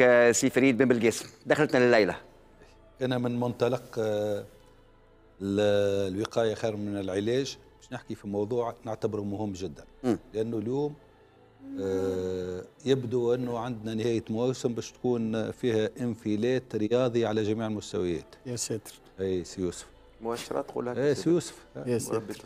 آه، سي فريد بن بالجسم دخلتنا الليله انا من منطلق الوقايه آه، خير من العلاج باش نحكي في موضوع نعتبره مهم جدا م. لانه اليوم آه، يبدو انه عندنا نهايه موسم باش تكون فيها انفلات رياضي على جميع المستويات يا ساتر اي سي يوسف مؤشرات قولها اي سي يوسف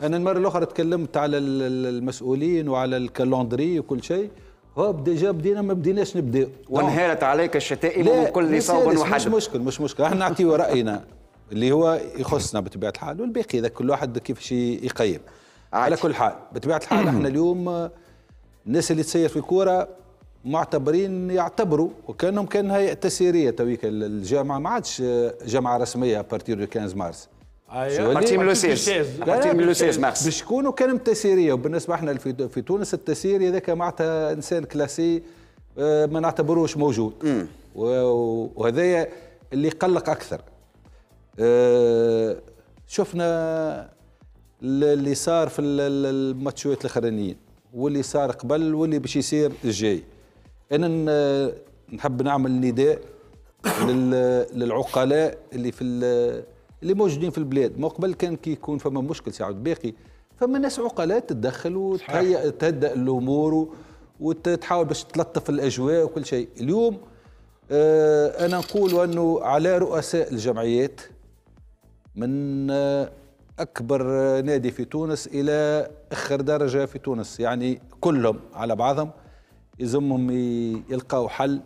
انا المره الاخرى تكلمت على المسؤولين وعلى الكالندري وكل شيء هو ديجا بدينا ما بديناش نبداو وانهالت نعم. عليك الشتائم ومن كل صوب وحد مش مشكل مش مشكل احنا نعطيو راينا اللي هو يخصنا بطبيعه الحال والباقي اذا كل واحد كيف شي يقيم عادي. على كل حال بطبيعه الحال احنا اليوم الناس اللي تسير في كوره معتبرين يعتبروا وكانهم كان هيئه تسيريه تويك الجامعه ما عادش جامعه رسميه بارتير 15 مارس أيوة. مارتين لوسيس مارتين لوسيس مارس باش يكونوا كلمه وبالنسبه احنا في تونس التسيري هذاك معناتها انسان كلاسي آه، ما نعتبروش موجود وهذايا اللي يقلق اكثر آه، شفنا اللي صار في الماتشوات الاخرانيين واللي صار قبل واللي باش يصير الجاي انا نحب نعمل نداء للعقلاء اللي في اللي موجودين في البلاد ما قبل كان كي يكون فما مشكل عبد باقي فما ناس عقلاء تتدخل وتهدأ الامور وتحاول باش تلطف الاجواء وكل شيء اليوم آه انا نقول انه على رؤساء الجمعيات من آه اكبر نادي في تونس الى اخر درجه في تونس يعني كلهم على بعضهم يزمهم يلقاو حل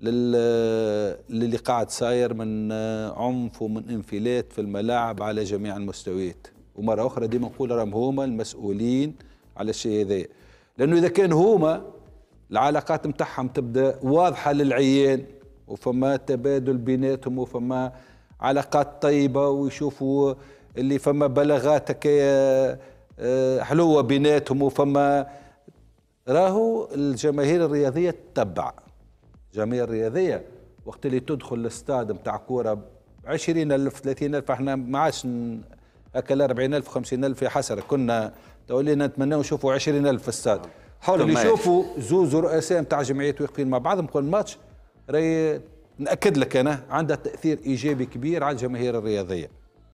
للي قاعد صاير من آه، عنف ومن انفلات في الملاعب على جميع المستويات ومرة أخرى ديما نقول راهم هما المسؤولين على الشيء هذا لأنه إذا كان هما العلاقات متحهم تبدا واضحة للعيان وفما تبادل بيناتهم وفما علاقات طيبة ويشوفوا اللي فما بلاغات هكايا آه، حلوة بيناتهم وفما راهو الجماهير الرياضية تتبع الجمعيه الرياضيه وقت اللي تدخل الاستاد نتاع كوره 20000 30000 احنا ما عادش هكا لا 40000 50000 يا حسره كنا تولينا نتمناو نشوفوا 20000 في الاستاد آه. حول اللي يشوفوا زوز رؤساء نتاع جمعيات واقفين مع بعضهم كل ماتش راي ناكد لك انا عندها تاثير ايجابي كبير على الجماهير الرياضيه